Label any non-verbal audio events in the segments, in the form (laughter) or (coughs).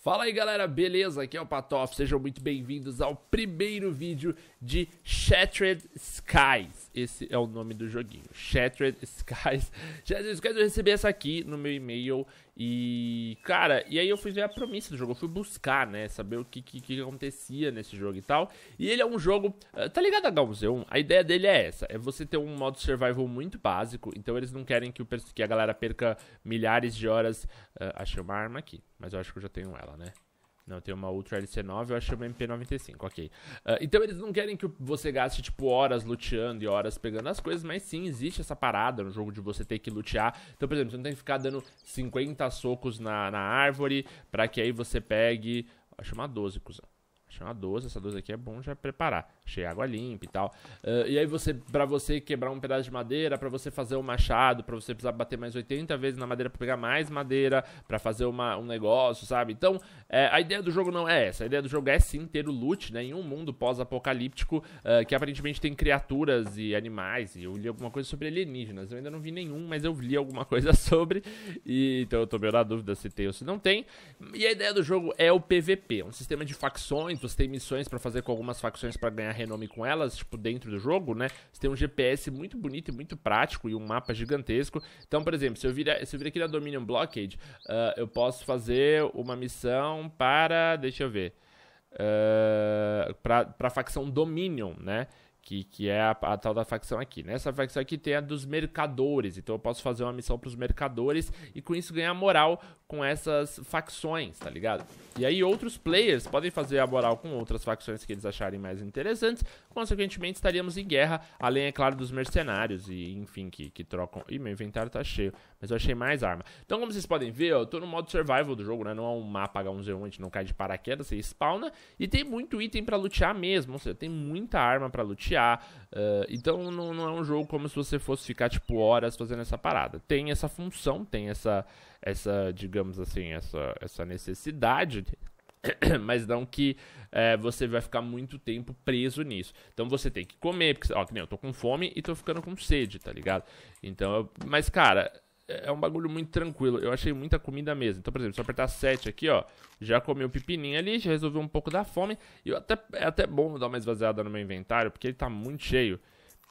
Fala aí galera, beleza? Aqui é o Patoff, sejam muito bem-vindos ao primeiro vídeo de Shattered Skies. Esse é o nome do joguinho, Shattered Skies. (laughs) Shattered Skies eu recebi essa aqui no meu e-mail e, cara, e aí eu fui ver a promessa do jogo, eu fui buscar, né, saber o que, que, que acontecia nesse jogo e tal. E ele é um jogo, eh, tá ligado a h 1 1 A ideia dele é essa, é você ter um modo survival muito básico, então eles não querem que, o, que a galera perca milhares de horas... Uh, eh, achei uma arma aqui, mas eu acho que eu já tenho ela, né? Não, tem uma Ultra LC9, eu acho é uma MP95, ok. Uh, então eles não querem que você gaste, tipo, horas luteando e horas pegando as coisas, mas sim, existe essa parada no jogo de você ter que lutear. Então, por exemplo, você não tem que ficar dando 50 socos na, na árvore para que aí você pegue. Acho é uma 12, cuzão. Acho é uma 12, essa 12 aqui é bom já preparar cheia água limpa e tal. Uh, e aí você, para você quebrar um pedaço de madeira, para você fazer um machado, para você precisar bater mais 80 vezes na madeira para pegar mais madeira, para fazer uma, um negócio, sabe? Então, é, a ideia do jogo não é essa. A ideia do jogo é sim ter o loot, né? Em um mundo pós-apocalíptico uh, que aparentemente tem criaturas e animais. E eu li alguma coisa sobre alienígenas. Eu ainda não vi nenhum, mas eu li alguma (laughs) coisa sobre. E, então eu tô meio na dúvida se tem ou se não tem. E a ideia do jogo é o PVP, um sistema de facções. Você tem missões para fazer com algumas facções para ganhar renome com elas, tipo, dentro do jogo, né? Você tem um GPS muito bonito e muito prático e um mapa gigantesco. Então, por exemplo, se eu vir, se eu vir aqui na Dominion Blockade, uh, eu posso fazer uma missão para. Deixa eu ver. Uh, ah, para a facção Dominion, né? que, que é a, a, tal da facção aqui. Nessa né? facção aqui tem a dos mercadores, então eu posso fazer uma missão para os mercadores e com isso ganhar moral com essas facções, tá ligado? E aí outros players podem fazer a moral com outras facções que eles acharem mais interessantes, consequentemente estaríamos em guerra, além, é claro, dos mercenários e, enfim, que, que trocam... Ih, meu inventário tá cheio, mas eu achei mais arma. Então, como vocês podem ver, eu tô no modo survival do jogo, né? Não é um mapa H1Z1, a gente não cai de paraquedas, você spawna e tem muito item para lutear mesmo, ou seja, tem muita arma para lutear, Uh, então não, não, é um jogo como se você fosse ficar tipo horas fazendo essa parada. Tem essa função, tem essa, essa digamos assim, essa, essa necessidade (coughs) mas não que é, você vai ficar muito tempo preso nisso. Então você tem que comer, porque, ó, que nem eu tô com fome e tô ficando com sede, tá ligado? Então, eu, mas cara, é, é um bagulho muito tranquilo. Eu achei muita comida mesmo. Então, por exemplo, se eu apertar 7 aqui, ó, já comi o pepininho ali, já resolvi um pouco da fome. E eu até, é até bom dar uma esvaziada no meu inventário, porque ele tá muito cheio.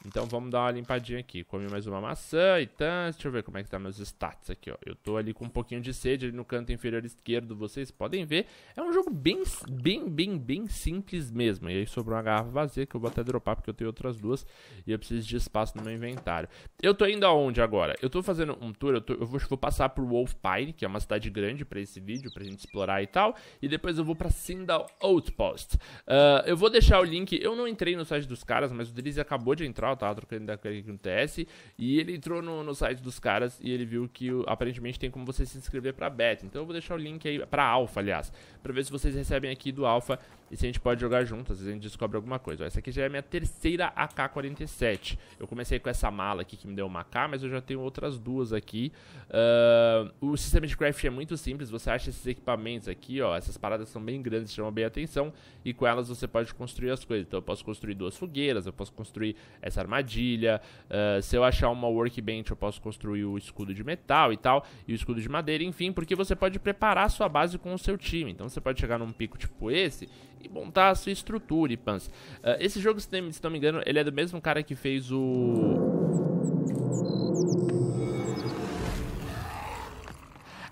Então vamos dar uma limpadinha aqui. Comi mais uma maçã e tanto. Deixa eu ver como é que tá meus stats aqui, ó. Eu tô ali com um pouquinho de sede ali no canto inferior esquerdo, vocês podem ver. É um jogo bem, bem, bem, bem simples mesmo. E aí sobrou uma garrafa vazia que eu vou até dropar porque eu tenho outras duas e eu preciso de espaço no meu inventário. Eu tô indo aonde agora? Eu tô fazendo um tour, eu, tô, eu vou, vou, passar por Wolf Pine, que é uma cidade grande pra esse vídeo, pra gente explorar e tal. E depois eu vou pra Sindal Outpost. Uh, eu vou deixar o link, eu não entrei no site dos caras, mas o Drizzy acabou de entrar, tava trocando ideia com TS, e ele entrou no, no site dos caras e ele viu que aparentemente tem como você se inscrever para beta. Então eu vou deixar o link aí para alfa, aliás, para ver se vocês recebem aqui do alfa e se a gente pode jogar junto, às vezes a gente descobre alguma coisa. Ó, essa aqui já é a minha terceira AK-47. Eu comecei com essa mala aqui que me deu uma AK, mas eu já tenho outras duas aqui. Uh, o sistema de craft é muito simples, você acha esses equipamentos aqui, ó. Essas paradas são bem grandes, chamam bem a atenção. E com elas você pode construir as coisas. Então eu posso construir duas fogueiras, eu posso construir essa armadilha. Uh, se eu achar uma workbench, eu posso construir o escudo de metal e tal. E o escudo de madeira, enfim, porque você pode preparar a sua base com o seu time. Então você pode chegar num pico tipo esse que montar a sua estrutura, Ipans. Uh, ah, esse jogo, se não me engano, ele é do mesmo cara que fez o...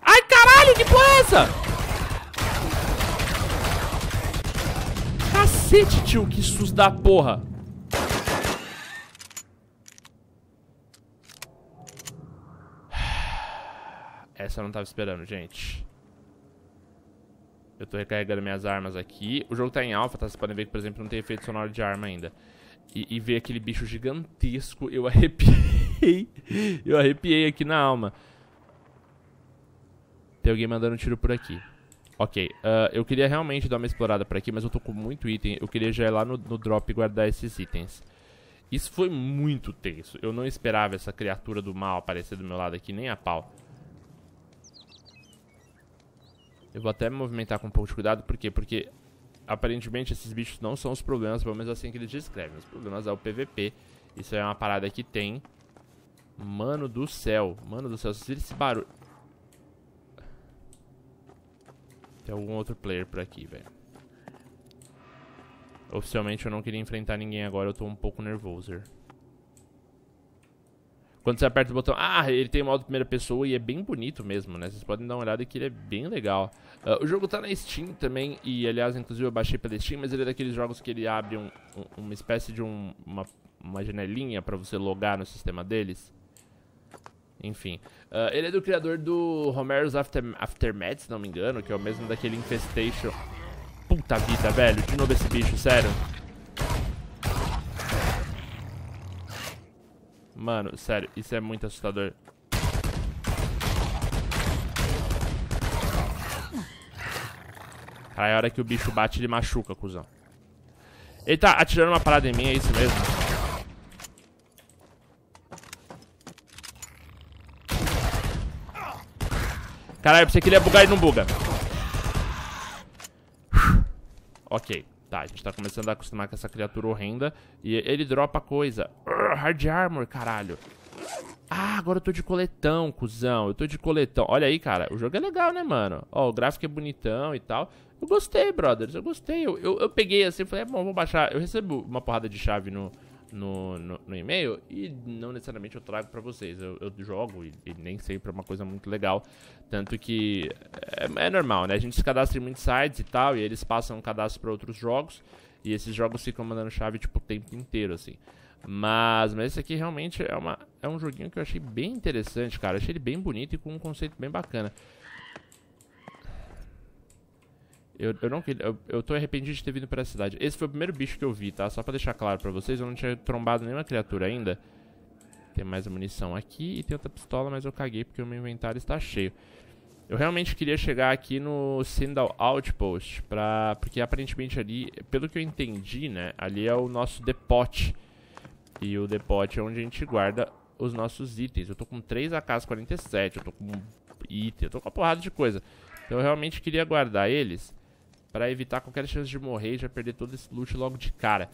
Ai, caralho, que porra é essa? Cacete, tio, que susto da porra. (sighs) Essa eu não tava esperando, gente. Eu tô recarregando minhas armas aqui. O jogo tá em alfa, tá? Vocês podem ver que, por exemplo, não tem efeito sonoro de arma ainda. E, e ver aquele bicho gigantesco, eu (laughs) arrepiei. eu arrepiei aqui na alma. Tem alguém mandando um tiro por aqui. Ok, uh, eu queria realmente dar uma explorada por aqui, mas eu tô com muito item. Eu queria já ir lá no, no drop e guardar esses itens. Isso foi muito tenso. Eu não esperava essa criatura do mal aparecer do meu lado aqui, nem a pau. Eu vou até me movimentar com um pouco de cuidado, por quê? Porque aparentemente esses bichos não são os problemas, pelo menos assim que eles descrevem. Os problemas é o PVP. Isso é uma parada que tem. Mano do céu. Mano do céu, Se esse barulho. Tem algum outro player por aqui, velho. Oficialmente eu não queria enfrentar ninguém agora, eu tô um pouco nervoso. Quando você aperta o botão... Ah, ele tem modo primeira pessoa e é bem bonito mesmo, né? Vocês podem dar uma olhada que ele é bem legal. Uh, o jogo tá na Steam também, e aliás, inclusive eu baixei pela Steam, mas ele é daqueles jogos que ele abre um, um, uma espécie de um, uma, uma janelinha pra você logar no sistema deles. Enfim, uh, ele é do criador do Romero's After, Aftermath, se não me engano, que é o mesmo daquele Infestation... Puta vida, velho, de novo esse bicho, sério. Mano, sério, isso é muito assustador. Aí a hora que o bicho bate, ele machuca, cuzão. Ele tá atirando uma parada em mim, é isso mesmo? Caralho, eu pensei que ele ia bugar e não buga. ok. Tá, a gente tá começando a acostumar com essa criatura horrenda. E ele dropa coisa. Urgh, hard armor, caralho. Ah, agora eu tô de coletão, cuzão. Eu tô de coletão. Olha aí, cara. O jogo é legal, né, mano? Ó, o gráfico é bonitão e tal. Eu gostei, brothers. Eu gostei. Eu, eu, eu peguei assim e falei, é bom, vou baixar. Eu recebo uma porrada de chave no, no, no, no, e-mail e não necessariamente eu trago para vocês. Eu, eu jogo e, e, nem sempre é uma coisa muito legal. Tanto que é, é, normal, né? A gente se cadastra em muitos sites e tal, e eles passam cadastro para outros jogos, e esses jogos ficam mandando chave tipo, o tempo inteiro, assim. Mas, mas esse aqui realmente é, uma, é um joguinho que eu achei bem interessante, cara. Eu achei ele bem bonito e com um conceito bem bacana. Eu, eu não queria. Eu, eu tô arrependido de ter vindo pra essa cidade. Esse foi o primeiro bicho que eu vi, tá? Só pra deixar claro pra vocês, eu não tinha trombado nenhuma criatura ainda. Tem mais munição aqui e tem outra pistola, mas eu caguei porque o meu inventário está cheio. Eu realmente queria chegar aqui no Sindal Outpost, pra, porque aparentemente ali, pelo que eu entendi, né, ali é o nosso depote. E o depote é onde a gente guarda os nossos itens. Eu tô com 3 AKs-47, eu tô com item, eu tô com uma porrada de coisa. Então eu realmente queria guardar eles para evitar qualquer chance de morrer e já perder todo esse loot logo de cara.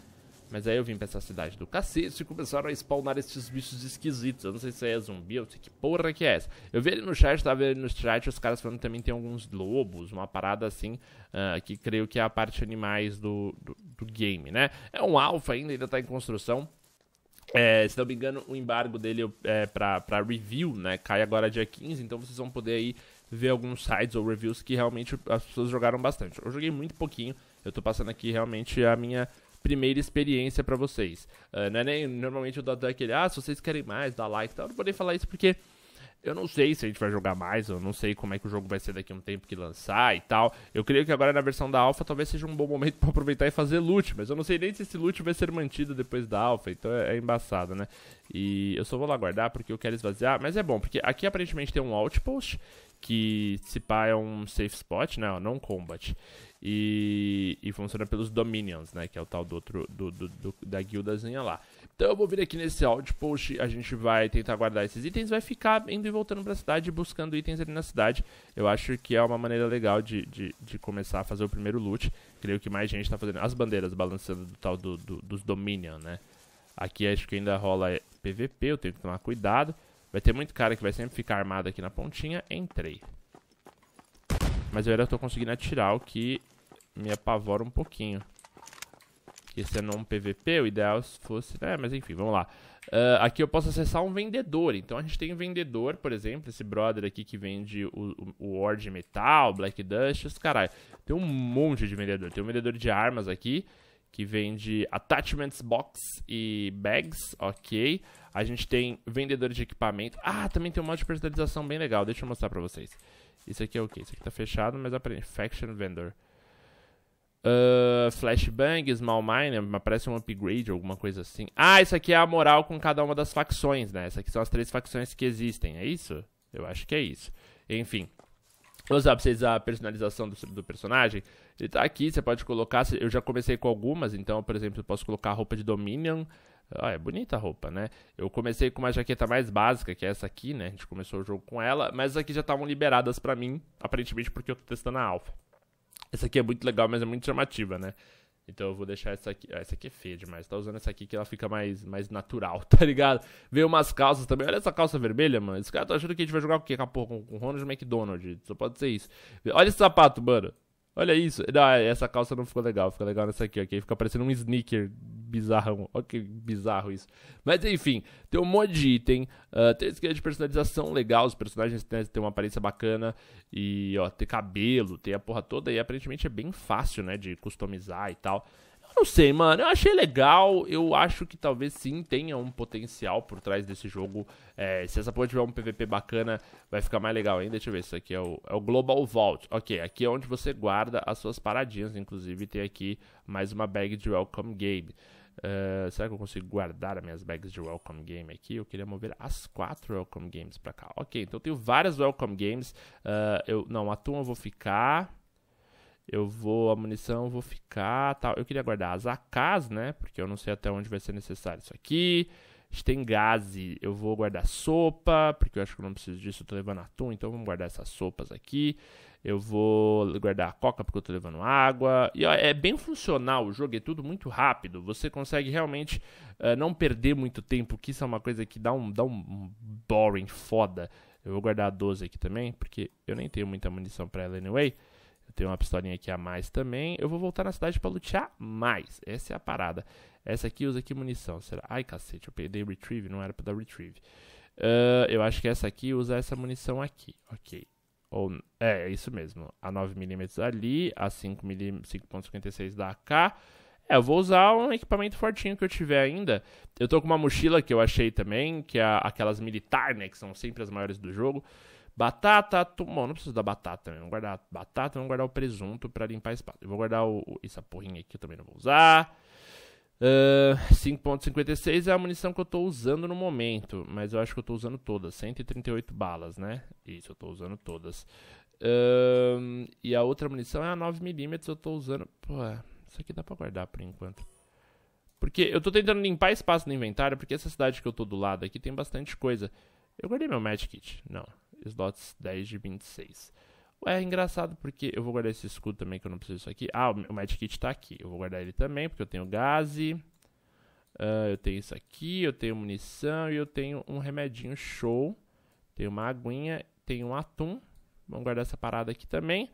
Mas aí eu vim pra essa cidade do cacete e começaram a spawnar esses bichos esquisitos. Eu não sei se é zumbi, eu sei que porra que é essa. Eu vi ele no chat, tava vendo no chat, os caras falando que também tem alguns lobos, uma parada assim, uh, que creio que é a parte animais do, do, do game, né? É um alfa ainda, ainda tá em construção. É, se não me engano, o embargo dele é pra, pra review, né? Cai agora dia 15, então vocês vão poder aí ver alguns sites ou reviews que realmente as pessoas jogaram bastante. Eu joguei muito pouquinho, eu tô passando aqui realmente a minha primeira experiência para vocês. Uh, não é nem, normalmente eu dou até aquele, ah, se vocês querem mais, dá like e tal. Eu não vou falar isso porque eu não sei se a gente vai jogar mais, eu não sei como é que o jogo vai ser daqui a um tempo que lançar e tal. Eu creio que agora na versão da alfa talvez seja um bom momento (laughs) para aproveitar e fazer loot, mas eu não sei nem se esse loot vai ser mantido depois da alfa, então é, é, embaçado, né? E eu só vou lá guardar porque eu quero esvaziar, mas é bom, porque aqui aparentemente tem um outpost que se pá é um safe spot, né? Não combat. E, e funciona pelos Dominions, né? Que é o tal do outro do, do, do, da guildazinha lá. Então eu vou vir aqui nesse outpost, a gente vai tentar guardar esses itens, vai ficar indo e voltando pra cidade, buscando itens ali na cidade. Eu acho que é uma maneira legal de, de, de começar a fazer o primeiro loot. Creio que mais gente tá fazendo as bandeiras balançando do tal do, do, dos Dominion, né? Aqui acho que ainda rola PVP, eu tenho que tomar cuidado. Vai ter muito cara que vai sempre ficar armado aqui na pontinha. Entrei. Mas eu ainda tô conseguindo atirar, o que me apavora um pouquinho. Porque sendo é um PVP, o ideal fosse... É, mas enfim, vamos lá. Uh, aqui eu posso acessar um vendedor. Então a gente tem um vendedor, por exemplo, esse brother aqui que vende o, o, o Ord Metal, Black Dust, os caralho. Tem um monte de vendedor. Tem um vendedor de armas aqui que vende attachments box e bags, ok. A gente tem vendedor de equipamento. Ah, também tem um modo de personalização bem legal. Deixa eu mostrar pra vocês. Isso aqui é o okay. que? Isso aqui tá fechado, mas aparece. Faction Vendor. Uh, flashbang, Small Mine, parece um upgrade ou alguma coisa assim. Ah, isso aqui é a moral com cada uma das facções, né? Essas aqui são as três facções que existem, é isso? Eu acho que é isso. Enfim, pra vocês a personalização do, do, personagem. Ele tá aqui, você pode colocar. Eu já comecei com algumas, então, por exemplo, eu posso colocar a roupa de Dominion. Olha, ah, é bonita a roupa, né? Eu comecei com uma jaqueta mais básica, que é essa aqui, né? A gente começou o jogo com ela, mas aqui já estavam liberadas para mim, aparentemente porque eu tô testando a alfa. Essa aqui é muito legal, mas é muito chamativa, né? Então eu vou deixar essa aqui. Ah, essa aqui é feia demais. Tá usando essa aqui que ela fica mais, mais natural, (laughs) tá ligado? Veio umas calças também. Olha essa calça vermelha, mano. Esse cara tá achando que a gente vai jogar com o quê? Com, com Ronald McDonald. Só pode ser isso. Olha esse sapato, mano. Olha isso. Não, essa calça não ficou legal. Fica legal nessa aqui, ok? Fica parecendo um sneaker bizarro. Olha que bizarro isso. Mas enfim, tem um monte de item. Uh, tem esquema de personalização legal. Os personagens né, têm uma aparência bacana. E, ó, tem cabelo, tem a porra toda. E aparentemente é bem fácil, né? De customizar e tal. Não sei, mano. Eu achei legal. Eu acho que talvez sim tenha um potencial por trás desse jogo. É, se essa porra tiver um PVP bacana, vai ficar mais legal ainda. Deixa eu ver. Isso aqui é o, é o Global Vault. Ok, aqui é onde você guarda as suas paradinhas. Inclusive, tem aqui mais uma bag de Welcome Game. Uh, será que eu consigo guardar as minhas bags de Welcome Game aqui? Eu queria mover as quatro Welcome Games pra cá. Ok, então eu tenho várias Welcome Games. Uh, eu, não, a turma eu vou ficar eu vou, a munição, vou ficar, tal. Eu queria guardar as AKs, né? Porque eu não sei até onde vai ser necessário isso aqui. A gente tem gaze, eu vou guardar sopa, porque eu acho que eu não preciso disso, eu tô levando atum, então vamos guardar essas sopas aqui. Eu vou guardar a coca porque eu tô levando água. E ó, é bem funcional o jogo, é tudo muito rápido. Você consegue realmente uh, não perder muito tempo, que isso é uma coisa que dá um, dá um boring foda. Eu vou guardar a 12 aqui também, porque eu nem tenho muita munição para ela anyway. Tem uma pistolinha aqui a mais também. Eu vou voltar na cidade para lutear mais. Essa é a parada. Essa aqui usa aqui munição? Será? Ai, cacete, eu peguei retrieve, não era para dar retrieve. Uh, eu acho que essa aqui usa essa munição aqui. Ok. Ou, é, é isso mesmo. A 9mm ali, a 5.56 da AK. É, eu vou usar um equipamento fortinho que eu tiver ainda. Eu tô com uma mochila que eu achei também, que é aquelas militar, né? Que são sempre as maiores do jogo. Batata, Bom, não preciso da batata, né? Vou guardar batata, vou guardar o presunto para limpar espaço. Eu vou guardar o, o, essa porrinha aqui, eu também não vou usar. Uh, ah, 5.56 é a munição que eu estou usando no momento, mas eu acho que eu estou usando todas. 138 balas, né? Isso, eu estou usando todas. Uh, e a outra munição é a 9mm, eu estou usando... Pô, é, isso aqui dá para guardar por enquanto. Porque eu estou tentando limpar espaço no inventário, porque essa cidade que eu estou do lado aqui tem bastante coisa. Eu guardei meu Magic Kit. Não, slots 10 de 26. É engraçado porque eu vou guardar esse escudo também, que eu não preciso disso aqui. Ah, o Magic Kit tá aqui. Eu vou guardar ele também, porque eu tenho gás. Uh, ah, eu tenho isso aqui, eu tenho munição e eu tenho um remedinho show. Tenho uma aguinha, tenho um atum. Vamos guardar essa parada aqui também.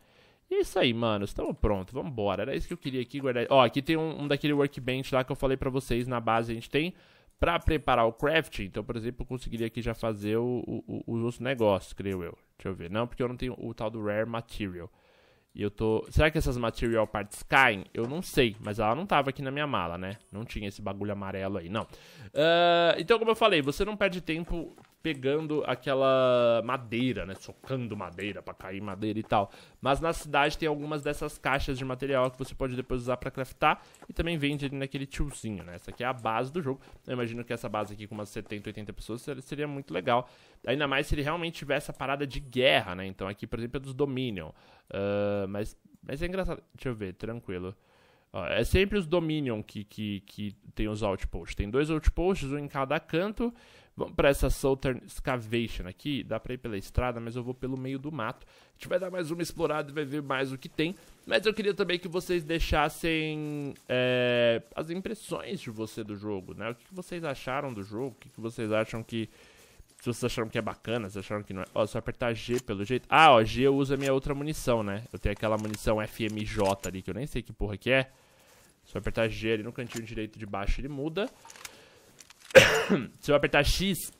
E é isso aí, mano. Estamos prontos. Vamos embora. Era isso que eu queria aqui guardar. Ó, aqui tem um, um daquele workbench lá que eu falei pra vocês na base. A gente tem para preparar o crafting, então, por exemplo, eu conseguiria aqui já fazer o, o, os negócios, creio eu. Deixa eu ver. Não, porque eu não tenho o tal do Rare Material. E eu tô. Será que essas material parts caem? Eu não sei, mas ela não tava aqui na minha mala, né? Não tinha esse bagulho amarelo aí, não. Uh, então, como eu falei, você não perde tempo pegando aquela madeira, né? Socando madeira para cair madeira e tal. Mas na cidade tem algumas dessas caixas de material que você pode depois usar para craftar e também vende ali naquele tiozinho, né? Essa aqui é a base do jogo. Eu imagino que essa base aqui com umas 70, 80 pessoas seria muito legal. Ainda mais se ele realmente tivesse a parada de guerra, né? Então aqui, por exemplo, é dos Dominion. Uh, mas, mas é engraçado. Deixa eu ver, tranquilo. Ó, é sempre os Dominion que, que, que tem os outposts. Tem dois outposts, um em cada canto. Vamos para essa Southern Excavation aqui. Dá para ir pela estrada, mas eu vou pelo meio do mato. A gente vai dar mais uma explorada e vai ver mais o que tem. Mas eu queria também que vocês deixassem é, as impressões de você do jogo, né? O que vocês acharam do jogo? O que vocês acham que... Se vocês acharam que é bacana, se acharam que não é... Ó, só apertar G pelo jeito... Ah, ó, G eu uso a minha outra munição, né? Eu tenho aquela munição FMJ ali, que eu nem sei que porra que é. Se eu apertar G ali no cantinho direito de baixo, ele muda. (coughs) se eu apertar X,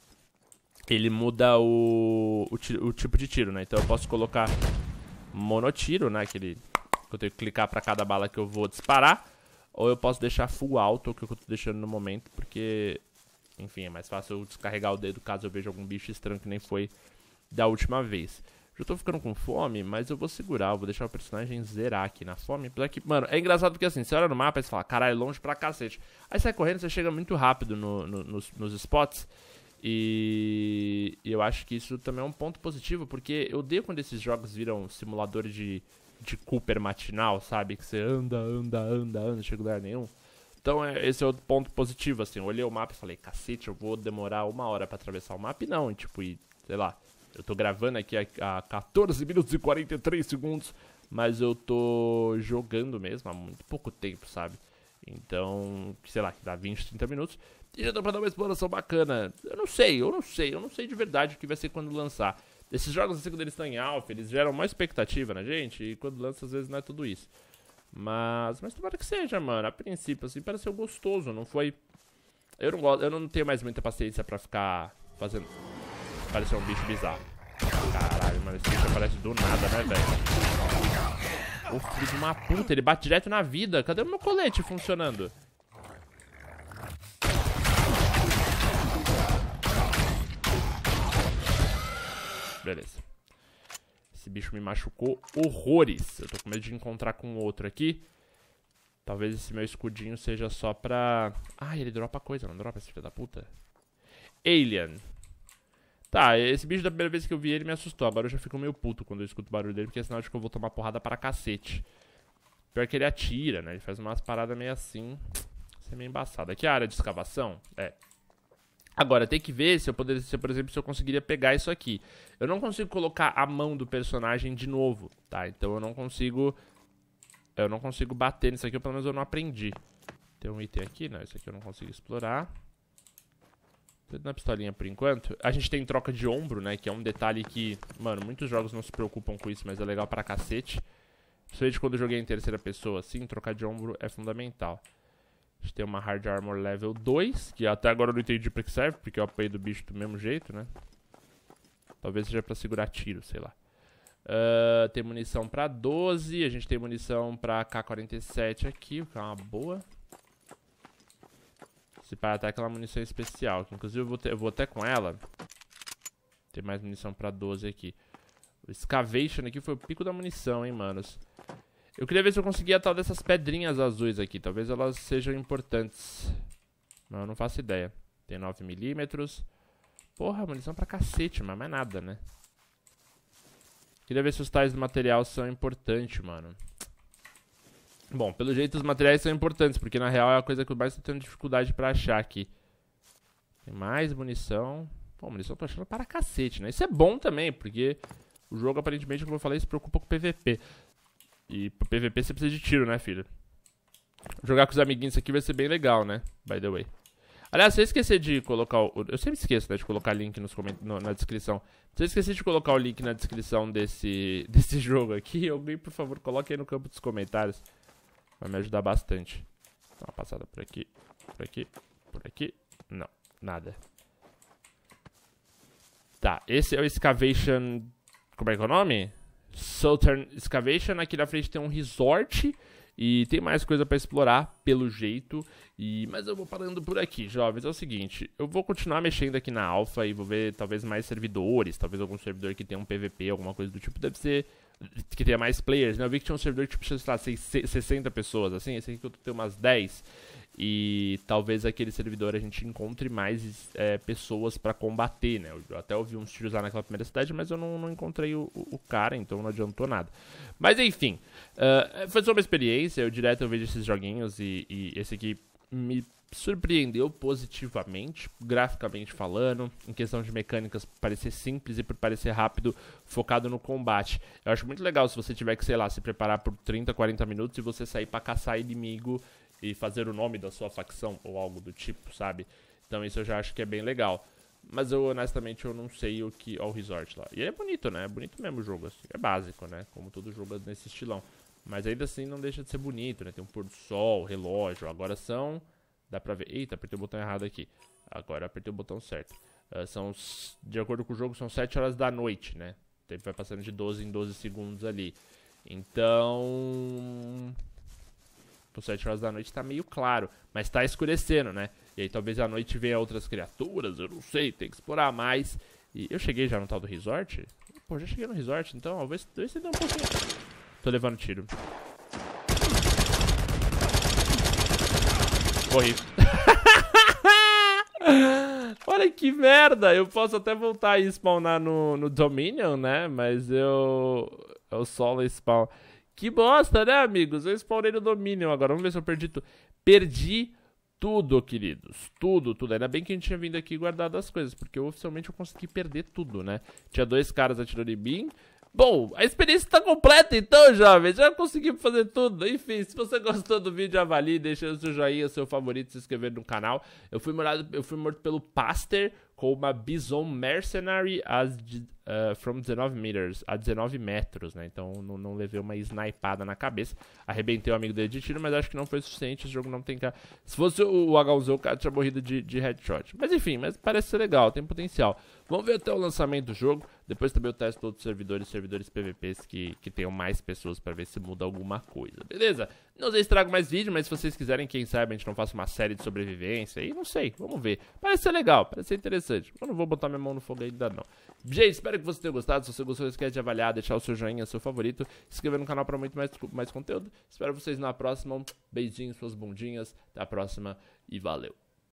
ele muda o, o, o, tipo de tiro, né? Então eu posso colocar monotiro, né? Que, ele, que eu tenho que clicar pra cada bala que eu vou disparar. Ou eu posso deixar full auto, é que eu tô deixando no momento, porque... Enfim, é mais fácil eu descarregar o dedo caso eu veja algum bicho estranho que nem foi da última vez. Já tô ficando com fome, mas eu vou segurar, eu vou deixar o personagem zerar aqui na fome. Apesar que, mano, é engraçado porque assim, você olha no mapa e você fala, caralho, longe pra cacete. Aí sai correndo, você chega muito rápido no, no, nos, nos spots. E eu acho que isso também é um ponto positivo, porque eu odeio quando esses jogos viram simulador de, de Cooper matinal, sabe? Que você anda, anda, anda, anda, chega em lugar nenhum. Então é, esse é outro ponto positivo, assim. Eu olhei o mapa e falei, cacete, eu vou demorar uma hora para atravessar o mapa. E não, tipo, e, sei lá, eu tô gravando aqui a, 14 minutos e 43 segundos, mas eu tô jogando mesmo há muito pouco tempo, sabe? Então, sei lá, que dá 20, 30 minutos. E já dá pra dar uma exploração bacana. Eu não sei, eu não sei, eu não sei de verdade o que vai ser quando lançar. Esses jogos, assim, quando eles estão em alpha, eles geram uma expectativa na gente. E quando lança, às vezes, não é tudo isso. Mas, mas tomara que seja, mano. A princípio, assim, pareceu gostoso. Não foi. Eu não gosto, eu não tenho mais muita paciência para ficar fazendo. Pareceu um bicho bizarro. Caralho, mano, esse bicho aparece do nada, né, velho? Ô, filho de uma puta, ele bate direto na vida. Cadê o meu colete funcionando? Beleza. Esse bicho me machucou horrores. Eu tô com medo de encontrar com outro aqui. Talvez esse meu escudinho seja só pra... Ah, ele dropa coisa, não dropa esse filho da puta? Alien. Tá, esse bicho da primeira vez que eu vi ele me assustou. Agora eu já fico meio puto quando eu escuto o barulho dele, porque é sinal de que eu vou tomar porrada para cacete. Pior que ele atira, né? Ele faz umas paradas meio assim. Isso é meio embaçado. Aqui é a área de escavação? É. Agora, tem que ver se eu poderia, por exemplo, se eu conseguiria pegar isso aqui. Eu não consigo colocar a mão do personagem de novo, tá? Então eu não consigo. Eu não consigo bater nisso aqui, ou pelo menos eu não aprendi. Tem um item aqui, não. Isso aqui eu não consigo explorar na pistolinha por enquanto. A gente tem troca de ombro, né? Que é um detalhe que, mano, muitos jogos não se preocupam com isso, mas é legal pra cacete. Principalmente quando eu joguei em terceira pessoa, assim, trocar de ombro é fundamental. A gente tem uma Hard Armor level 2, que até agora eu não entendi pra que serve, porque eu apanhei do bicho do mesmo jeito, né? Talvez seja pra segurar tiro, sei lá. Uh, tem munição pra 12, a gente tem munição pra K-47 aqui, que é uma boa para até aquela munição especial. Que inclusive eu vou, ter, eu vou até com ela. Tem mais munição pra 12 aqui. O aqui foi o pico da munição, hein, manos. Eu queria ver se eu conseguia tal dessas pedrinhas azuis aqui. Talvez elas sejam importantes. Mas eu não faço ideia. Tem 9mm. Porra, munição pra cacete, mas mais nada, né? Queria ver se os tais do material são importantes, mano. Bom, pelo jeito os materiais são importantes, porque na real é a coisa que eu mais tô tendo dificuldade para achar aqui. Tem mais munição. Pô, munição eu tô achando para cacete, né? Isso é bom também, porque o jogo aparentemente, como eu falei, se preocupa com PVP. E pro PVP você precisa de tiro, né, filho? Jogar com os amiguinhos aqui vai ser bem legal, né? By the way. Aliás, se eu esquecer de colocar o... Eu sempre esqueço, né, de colocar link nos coment... No, na descrição. Se eu esquecer de colocar o link na descrição desse, (laughs) desse jogo aqui, alguém, por favor, coloque aí no campo dos comentários. Vai me ajudar bastante. Dá uma passada por aqui, por aqui, por aqui. Não, nada. Tá, esse é o Excavation... Como é que é o nome? Southern Excavation. Aqui na frente tem um resort... E tem mais coisa para explorar, pelo jeito. E Mas eu vou parando por aqui, jovens. É o seguinte, eu vou continuar mexendo aqui na alfa e vou ver talvez mais servidores. Talvez algum servidor que tenha um PVP, alguma coisa do tipo. Deve ser que tenha mais players, né? Eu vi que tinha um servidor que tipo, tinha, 60 pessoas, assim, esse aqui que eu tenho umas 10. E talvez aquele servidor a gente encontre mais é, pessoas para combater, né? Eu até ouvi uns tiros lá naquela primeira cidade, mas eu não, não encontrei o, o, cara, então não adiantou nada. Mas enfim, uh, foi só uma experiência, eu direto eu vejo esses joguinhos e, e esse aqui me surpreendeu positivamente, graficamente falando, em questão de mecânicas, parecer simples e por parecer rápido, focado no combate. Eu acho muito legal se você tiver que, sei lá, se preparar por 30, 40 minutos e você sair para caçar inimigo e fazer o nome da sua facção ou algo do tipo, sabe? Então isso eu já acho que é bem legal. Mas eu honestamente eu não sei o que o resort lá. E ele é bonito, né? É bonito mesmo o jogo, assim. É básico, né? Como todo jogo é nesse estilão. Mas ainda assim não deixa de ser bonito, né? Tem um pôr do sol, relógio. Agora são. Dá pra ver. Eita, apertei o botão errado aqui. Agora apertei o botão certo. Uh, são. De acordo com o jogo, são 7 horas da noite, né? O tempo vai passando de 12 em 12 segundos ali. Então. Por 7 horas da noite tá meio claro. Mas tá escurecendo, né? E aí talvez à noite venha outras criaturas. Eu não sei, tem que explorar mais. E eu cheguei já no tal do resort? Pô, já cheguei no resort, então talvez, talvez você dê um pouquinho tô levando tiro. Morri. (laughs) Olha que merda! Eu posso até voltar e spawnar no, no Dominion, né? Mas eu... Eu solo spawn. Que bosta, né, amigos? Eu spawnei no Dominion agora. Vamos ver se eu perdi tudo. Perdi tudo, queridos. Tudo, tudo. Ainda bem que a gente tinha vindo aqui guardado as coisas, porque eu, oficialmente eu consegui perder tudo, né? Tinha dois caras atirando em mim, Bom, a experiência está completa então, jovens. Já consegui fazer tudo. Enfim, se você gostou do vídeo, avalie, deixando o seu joinha, seu favorito, se inscrever no canal. Eu fui, morado, eu fui morto pelo Pastor, com uma Bison Mercenary as, uh, eh, from 19 meters, a 19 metros, né? Então não, não levei uma snipada na cabeça. Arrebentei o amigo dele de tiro, mas acho que não foi suficiente. Esse jogo não tem cara. Se fosse o HUZ, o cara tinha morrido de, de headshot. Mas enfim, mas parece ser legal, tem potencial. Vamos ver até o lançamento do jogo. Depois também eu testo outros servidores, servidores PVPs que, que tenham mais pessoas para ver se muda alguma coisa, beleza? Não sei se trago mais vídeo, mas se vocês quiserem, quem sabe a gente não faça uma série de sobrevivência aí não sei, vamos ver. Parece ser legal, parece ser interessante mas eu não vou botar minha mão no fogo ainda não. Gente, espero que você tenha gostado. Se você gostou, não esquece de avaliar, deixar o seu joinha, seu favorito, se inscrever no canal para muito mais, mais conteúdo. Espero vocês na próxima. beijinhos suas bundinhas. Até a próxima e valeu.